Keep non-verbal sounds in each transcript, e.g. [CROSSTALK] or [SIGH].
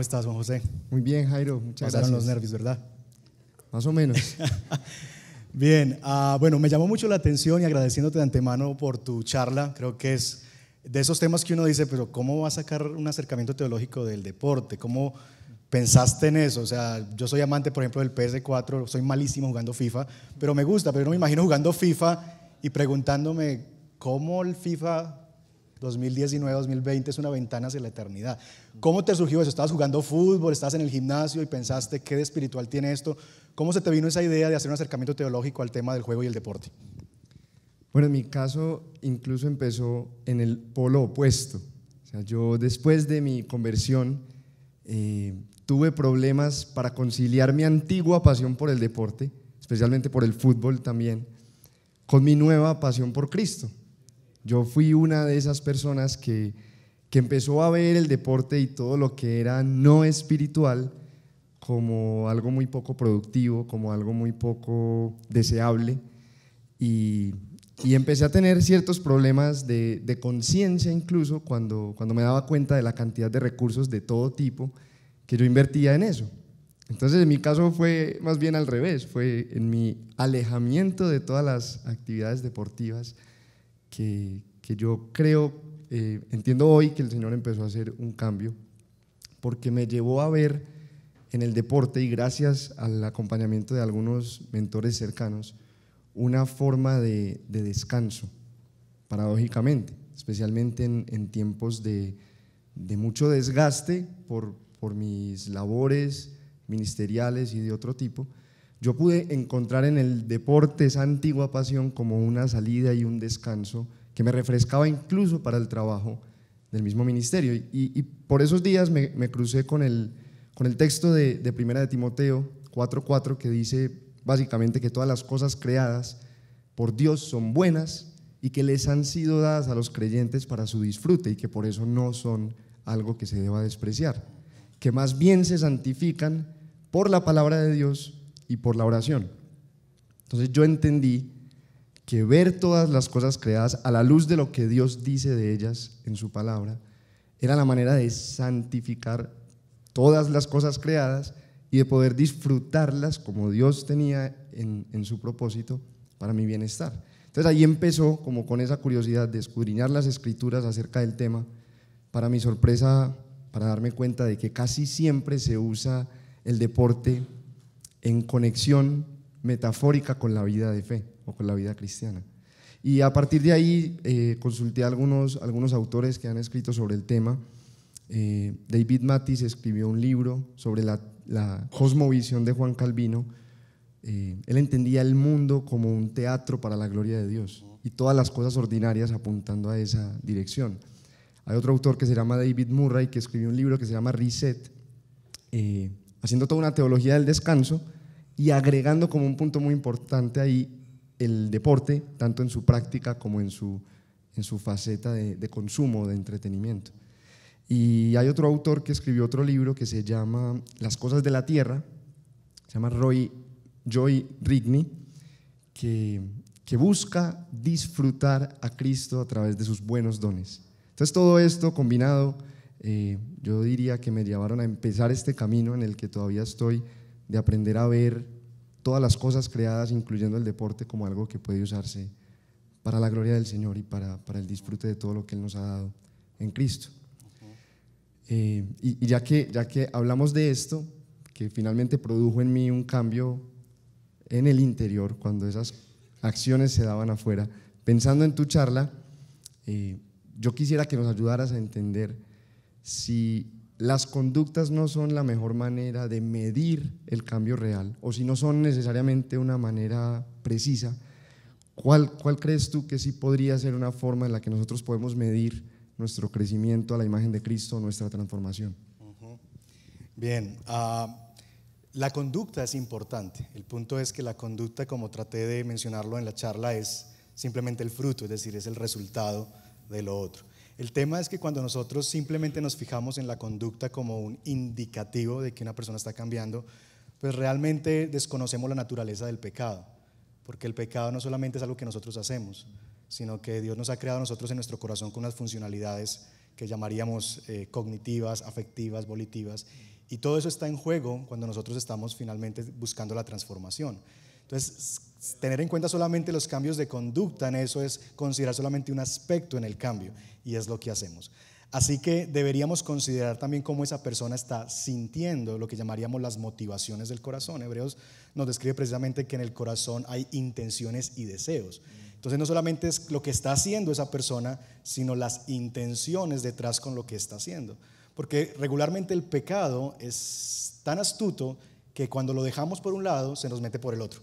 estás, Juan José? Muy bien, Jairo, muchas Pasaron los nervios, ¿verdad? Más o menos. [LAUGHS] bien, ah, bueno, me llamó mucho la atención y agradeciéndote de antemano por tu charla. Creo que es de esos temas que uno dice, pero ¿cómo va a sacar un acercamiento teológico del deporte? ¿Cómo pensaste en eso? O sea, yo soy amante, por ejemplo, del PS4, soy malísimo jugando FIFA, pero me gusta, pero no me imagino jugando FIFA y preguntándome cómo el FIFA 2019-2020 es una ventana hacia la eternidad. ¿Cómo te surgió eso? ¿Estabas jugando fútbol? ¿Estabas en el gimnasio y pensaste qué de espiritual tiene esto? ¿Cómo se te vino esa idea de hacer un acercamiento teológico al tema del juego y el deporte? Bueno, en mi caso incluso empezó en el polo opuesto. O sea, yo después de mi conversión eh, tuve problemas para conciliar mi antigua pasión por el deporte, especialmente por el fútbol también, con mi nueva pasión por Cristo. Yo fui una de esas personas que, empezó a ver el deporte y todo lo que era no espiritual como algo muy poco productivo, como algo muy poco deseable. Y, empecé a tener ciertos problemas de, conciencia incluso cuando, cuando me daba cuenta de la cantidad de recursos de todo tipo que yo invertía en eso. Entonces en mi caso fue más bien al revés, fue en mi alejamiento de todas las actividades deportivas que, que yo creo, eh, entiendo hoy que el Señor empezó a hacer un cambio, porque me llevó a ver en el deporte y gracias al acompañamiento de algunos mentores cercanos, una forma de, de descanso, paradójicamente, especialmente en, en tiempos de, de, mucho desgaste por, por mis labores ministeriales y de otro tipo yo pude encontrar en el deporte esa antigua pasión como una salida y un descanso que me refrescaba incluso para el trabajo del mismo ministerio. Y, por esos días me, crucé con el, con el texto de, de Primera de Timoteo 4.4 que dice básicamente que todas las cosas creadas por Dios son buenas y que les han sido dadas a los creyentes para su disfrute y que por eso no son algo que se deba despreciar, que más bien se santifican por la palabra de Dios y por la oración. Entonces yo entendí que ver todas las cosas creadas a la luz de lo que Dios dice de ellas en su palabra era la manera de santificar todas las cosas creadas y de poder disfrutarlas como Dios tenía en, su propósito para mi bienestar. Entonces ahí empezó como con esa curiosidad de escudriñar las escrituras acerca del tema. Para mi sorpresa, para darme cuenta de que casi siempre se usa el deporte en conexión metafórica con la vida de fe o con la vida cristiana. Y a partir de ahí eh, consulté a algunos, algunos autores que han escrito sobre el tema. Eh, David Matis escribió un libro sobre la, cosmovisión de Juan Calvino. Eh, él entendía el mundo como un teatro para la gloria de Dios y todas las cosas ordinarias apuntando a esa dirección. Hay otro autor que se llama David Murray que escribió un libro que se llama Reset, haciendo toda una teología del descanso y agregando como un punto muy importante ahí el deporte, tanto en su práctica como en su, en su faceta de, consumo, de entretenimiento. Y hay otro autor que escribió otro libro que se llama Las cosas de la tierra, se llama Roy, Joy Rigney, que, que busca disfrutar a Cristo a través de sus buenos dones. Entonces todo esto combinado eh, yo diría que me llevaron a empezar este camino en el que todavía estoy, de aprender a ver todas las cosas creadas, incluyendo el deporte, como algo que puede usarse para la gloria del Señor y para, el disfrute de todo lo que Él nos ha dado en Cristo. Eh, y, ya, que, ya que hablamos de esto, que finalmente produjo en mí un cambio en el interior, cuando esas acciones se daban afuera, pensando en tu charla, eh, yo quisiera que nos ayudaras a entender si las conductas no son la mejor manera de medir el cambio real o si no son necesariamente una manera precisa, ¿cuál, crees tú que sí podría ser una forma en la que nosotros podemos medir nuestro crecimiento a la imagen de Cristo, nuestra transformación? Bien, ah, la conducta es importante. El punto es que la conducta, como traté de mencionarlo en la charla, es simplemente el fruto, es decir, es el resultado de lo otro. El tema es que cuando nosotros simplemente nos fijamos en la conducta como un indicativo de que una persona está cambiando, pues realmente desconocemos la naturaleza del pecado, porque el pecado no solamente es algo que nosotros hacemos, sino que Dios nos ha creado a nosotros en nuestro corazón con unas funcionalidades que llamaríamos eh, cognitivas, afectivas, volitivas, y todo eso está en juego cuando nosotros estamos finalmente buscando la transformación. Entonces, tener en cuenta solamente los cambios de conducta en eso es considerar solamente un aspecto en el cambio y es lo que hacemos. Así que deberíamos considerar también cómo esa persona está sintiendo lo que llamaríamos las motivaciones del corazón. Hebreos nos describe precisamente que en el corazón hay intenciones y deseos. Entonces no solamente es lo que está haciendo esa persona, sino las intenciones detrás con lo que está haciendo. Porque regularmente el pecado es tan astuto que cuando lo dejamos por un lado se nos mete por el otro.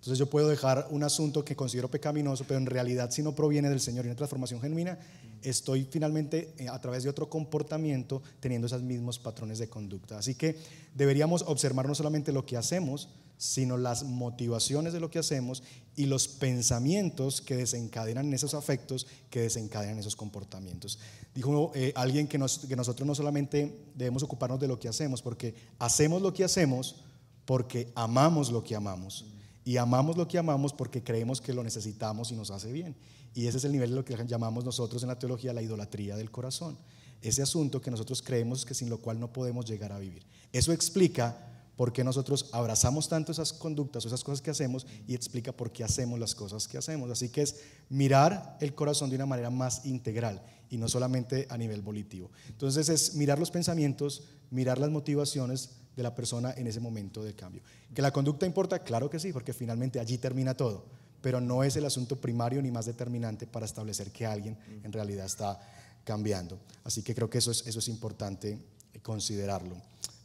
Entonces yo puedo dejar un asunto que considero pecaminoso, pero en realidad si no proviene del Señor y una transformación genuina, estoy finalmente eh, a través de otro comportamiento teniendo esos mismos patrones de conducta. Así que deberíamos observar no solamente lo que hacemos, sino las motivaciones de lo que hacemos y los pensamientos que desencadenan esos afectos, que desencadenan esos comportamientos. Dijo eh, alguien que nosotros no solamente debemos ocuparnos de lo que hacemos, porque hacemos lo que hacemos porque amamos lo que amamos y amamos lo que amamos porque creemos que lo necesitamos y nos hace bien. Y ese es el nivel de lo que llamamos nosotros en la teología la idolatría del corazón. Ese asunto que nosotros creemos que sin lo cual no podemos llegar a vivir. Eso explica por qué nosotros abrazamos tanto esas conductas o esas cosas que hacemos y explica por qué hacemos las cosas que hacemos. Así que es mirar el corazón de una manera más integral y no solamente a nivel volitivo. Entonces es mirar los pensamientos, mirar las motivaciones, de la persona en ese momento del cambio. ¿Que la conducta importa? Claro que sí, porque finalmente allí termina todo, pero no es el asunto primario ni más determinante para establecer que alguien en realidad está cambiando. Así que creo que eso es, eso es importante eh, considerarlo.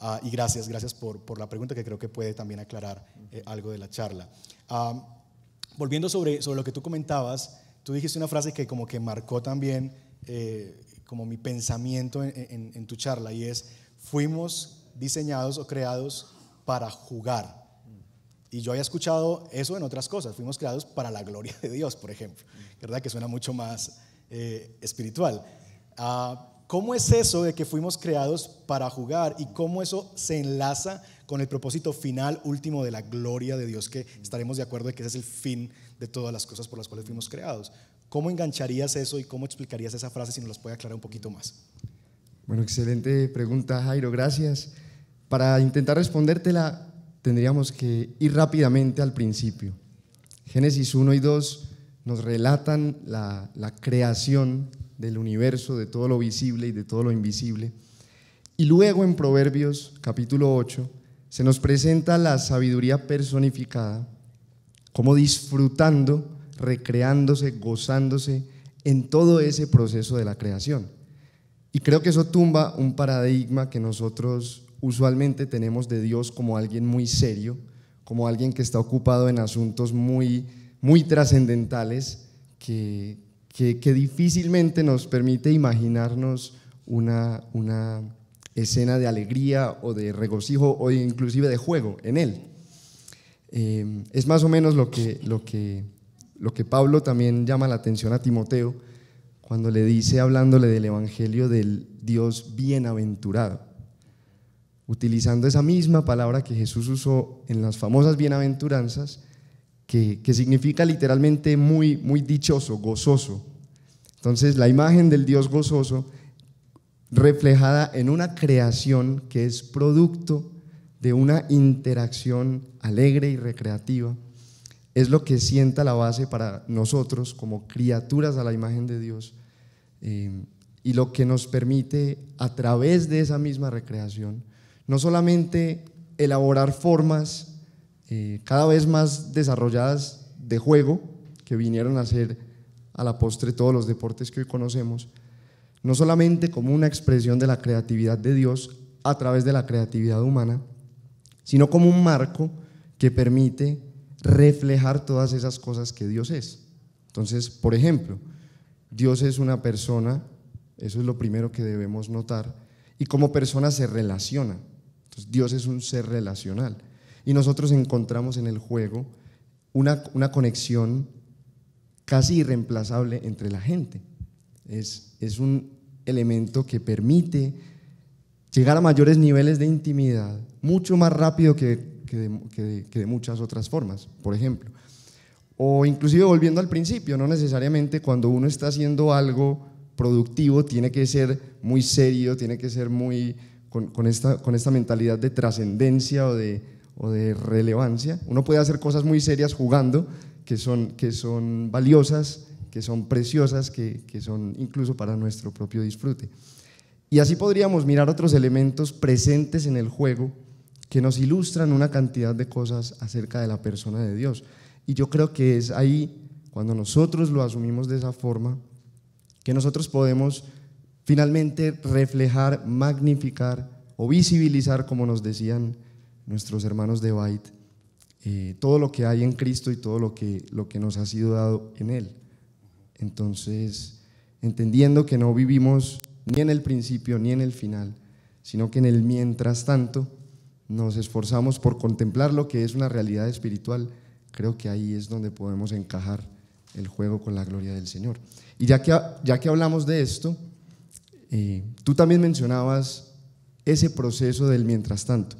Ah, y gracias, gracias por, por, la pregunta que creo que puede también aclarar eh, algo de la charla. Ah, volviendo sobre, sobre lo que tú comentabas, tú dijiste una frase que como que marcó también eh, como mi pensamiento en tu charla y es, fuimos diseñados o creados para jugar. Y yo había escuchado eso en otras cosas. Fuimos creados para la gloria de Dios, por ejemplo. ¿Verdad? Que suena mucho más eh, espiritual. Ah, ¿Cómo es eso de que fuimos creados para jugar y cómo eso se enlaza con el propósito final último de la gloria de Dios? Que estaremos de acuerdo de que ese es el fin de todas las cosas por las cuales fuimos creados. ¿Cómo engancharías eso y cómo explicarías esa frase si nos lo puede aclarar un poquito más? Bueno, excelente pregunta, Jairo, gracias. Para intentar respondértela, tendríamos que ir rápidamente al principio. Génesis 1 y 2 nos relatan la, creación del universo, de todo lo visible y de todo lo invisible. Y luego en Proverbios capítulo 8 se nos presenta la sabiduría personificada, como disfrutando, recreándose, gozándose en todo ese proceso de la creación. Y creo que eso tumba un paradigma que nosotros usualmente tenemos de Dios como alguien muy serio, como alguien que está ocupado en asuntos muy, muy trascendentales, que, difícilmente nos permite imaginarnos una, escena de alegría o de regocijo o inclusive de juego en Él. Eh, es más o menos lo que, lo, que, lo que Pablo también llama la atención a Timoteo cuando le dice, hablándole del Evangelio del Dios bienaventurado, utilizando esa misma palabra que Jesús usó en las famosas bienaventuranzas, que, que significa literalmente muy, muy dichoso, gozoso. Entonces, la imagen del Dios gozoso reflejada en una creación que es producto de una interacción alegre y recreativa es lo que sienta la base para nosotros como criaturas a la imagen de Dios eh, y lo que nos permite a través de esa misma recreación no solamente elaborar formas eh, cada vez más desarrolladas de juego que vinieron a ser a la postre todos los deportes que hoy conocemos, no solamente como una expresión de la creatividad de Dios a través de la creatividad humana, sino como un marco que permite reflejar todas esas cosas que Dios es. Entonces, por ejemplo, Dios es una persona, eso es lo primero que debemos notar, y como persona se relaciona. Dios es un ser relacional. Y nosotros encontramos en el juego una, conexión casi irreemplazable entre la gente. Es, es un elemento que permite llegar a mayores niveles de intimidad, mucho más rápido que que de, muchas otras formas, por ejemplo. O inclusive volviendo al principio, no necesariamente cuando uno está haciendo algo productivo tiene que ser muy serio, tiene que ser muy con, esta, con esta mentalidad de trascendencia o de, relevancia. Uno puede hacer cosas muy serias jugando, que son, que son valiosas, que son preciosas, que son incluso para nuestro propio disfrute. Y así podríamos mirar otros elementos presentes en el juego que nos ilustran una cantidad de cosas acerca de la persona de Dios. Y yo creo que es ahí, cuando nosotros lo asumimos de esa forma, que nosotros podemos finalmente reflejar, magnificar o visibilizar, como nos decían nuestros hermanos de Bait, eh, todo lo que hay en Cristo y todo lo que, lo que nos ha sido dado en Él. Entonces, entendiendo que no vivimos ni en el principio ni en el final, sino que en el mientras tanto, nos esforzamos por contemplar lo que es una realidad espiritual, creo que ahí es donde podemos encajar el juego con la gloria del Señor. Y ya que, ya que hablamos de esto, eh, tú también mencionabas ese proceso del mientras tanto.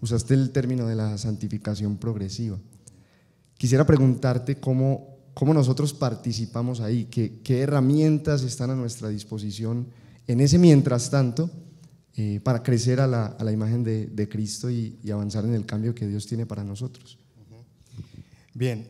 Usaste el término de la santificación progresiva. Quisiera preguntarte cómo, cómo nosotros participamos ahí, qué, qué herramientas están a nuestra disposición en ese mientras tanto eh, para crecer a la, imagen de, Cristo y, avanzar en el cambio que Dios tiene para nosotros. Bien,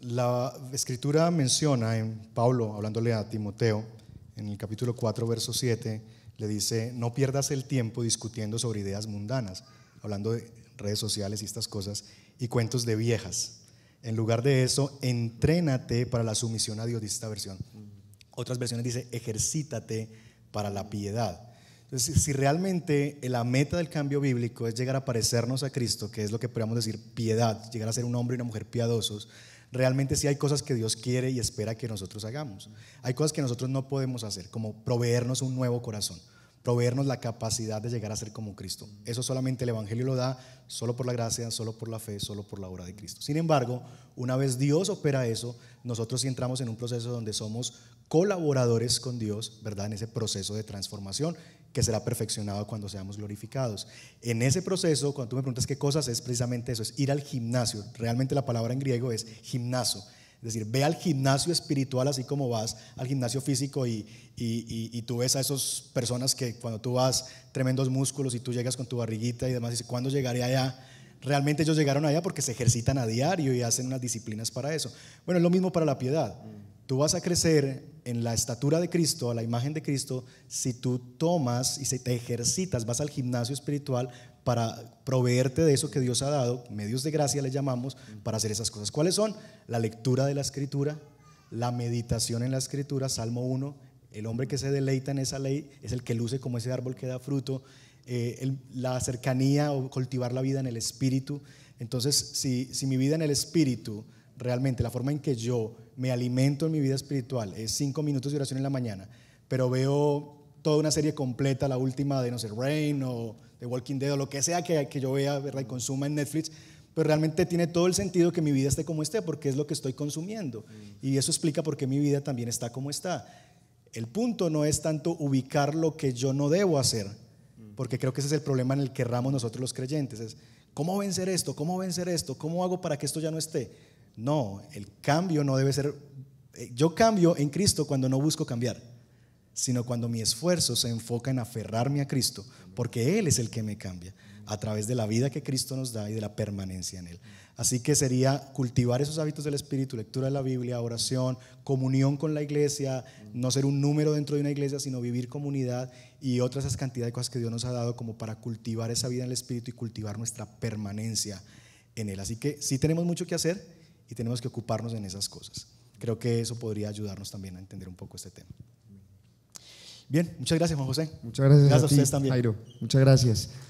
la escritura menciona en Pablo, hablándole a Timoteo, en el capítulo 4, verso 7, le dice, no pierdas el tiempo discutiendo sobre ideas mundanas, hablando de redes sociales y estas cosas, y cuentos de viejas. En lugar de eso, entrénate para la sumisión a Dios, esta versión. Otras versiones dice, ejercítate para la piedad si realmente la meta del cambio bíblico es llegar a parecernos a Cristo, que es lo que podríamos decir piedad, llegar a ser un hombre y una mujer piadosos, realmente sí hay cosas que Dios quiere y espera que nosotros hagamos. Hay cosas que nosotros no podemos hacer, como proveernos un nuevo corazón, proveernos la capacidad de llegar a ser como Cristo. Eso solamente el Evangelio lo da, solo por la gracia, solo por la fe, solo por la obra de Cristo. Sin embargo, una vez Dios opera eso, nosotros entramos en un proceso donde somos colaboradores con Dios, ¿verdad? En ese proceso de transformación que será perfeccionado cuando seamos glorificados. En ese proceso, cuando tú me preguntas qué cosas, es precisamente eso, es ir al gimnasio. Realmente la palabra en griego es gimnasio. Es decir, ve al gimnasio espiritual así como vas al gimnasio físico y, tú ves a esas personas que cuando tú vas tremendos músculos y tú llegas con tu barriguita y demás, y dices, ¿cuándo llegaré allá? Realmente ellos llegaron allá porque se ejercitan a diario y hacen unas disciplinas para eso. Bueno, es lo mismo para la piedad. Tú vas a crecer en la estatura de Cristo, a la imagen de Cristo, si tú tomas y si te ejercitas, vas al gimnasio espiritual para proveerte de eso que Dios ha dado, medios de gracia le llamamos, para hacer esas cosas. ¿Cuáles son? La lectura de la escritura, la meditación en la escritura, Salmo 1, el hombre que se deleita en esa ley es el que luce como ese árbol que da fruto, eh, la cercanía o cultivar la vida en el espíritu. Entonces, si mi vida en el espíritu realmente la forma en que yo me alimento en mi vida espiritual es cinco minutos de oración en la mañana, pero veo toda una serie completa, la última de, no sé, Rain o de Walking Dead o lo que sea que, que yo vea y consuma en Netflix, pero realmente tiene todo el sentido que mi vida esté como esté porque es lo que estoy consumiendo. Mm. Y eso explica por qué mi vida también está como está. El punto no es tanto ubicar lo que yo no debo hacer, mm. porque creo que ese es el problema en el que ramos nosotros los creyentes. Es, ¿cómo vencer esto? ¿Cómo vencer esto? ¿Cómo hago para que esto ya no esté? No, el cambio no debe ser... Eh, yo cambio en Cristo cuando no busco cambiar, sino cuando mi esfuerzo se enfoca en aferrarme a Cristo, porque Él es el que me cambia a través de la vida que Cristo nos da y de la permanencia en Él. Así que sería cultivar esos hábitos del Espíritu, lectura de la Biblia, oración, comunión con la iglesia, no ser un número dentro de una iglesia, sino vivir comunidad y otras esas cantidad de cosas que Dios nos ha dado como para cultivar esa vida en el Espíritu y cultivar nuestra permanencia en Él. Así que sí tenemos mucho que hacer y tenemos que ocuparnos en esas cosas. Creo que eso podría ayudarnos también a entender un poco este tema. Bien, muchas gracias Juan José. Muchas gracias, a, también. Jairo, muchas gracias.